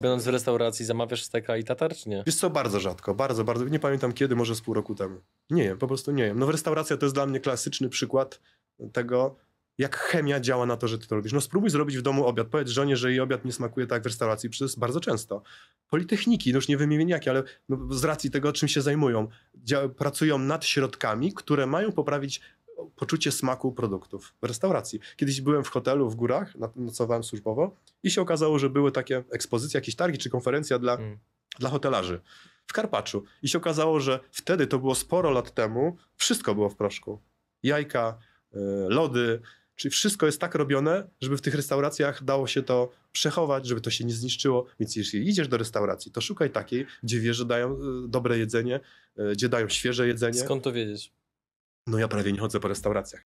Będąc w restauracji, zamawiasz steka i tatar, czy nie? Wiesz co, bardzo rzadko, bardzo, bardzo. Nie pamiętam kiedy, może z pół roku temu. Nie wiem, po prostu nie wiem. No restauracja to jest dla mnie klasyczny przykład tego, jak chemia działa na to, że ty to robisz. No spróbuj zrobić w domu obiad. Powiedz żonie, że jej obiad nie smakuje tak w restauracji, przez bardzo często. Politechniki, no już nie wymienię jakie, ale no z racji tego, czym się zajmują, pracują nad środkami, które mają poprawić poczucie smaku produktów w restauracji. Kiedyś byłem w hotelu w górach, nocowałem służbowo i się okazało, że były takie ekspozycje, jakieś targi czy konferencja dla, mm. dla hotelarzy w Karpaczu. I się okazało, że wtedy, to było sporo lat temu, wszystko było w proszku. Jajka, e, lody, Czyli wszystko jest tak robione, żeby w tych restauracjach dało się to przechować, żeby to się nie zniszczyło. Więc jeśli idziesz do restauracji, to szukaj takiej, gdzie wiesz, że dają e, dobre jedzenie, e, gdzie dają świeże jedzenie. Skąd to wiedzieć? No ja prawie nie chodzę po restauracjach.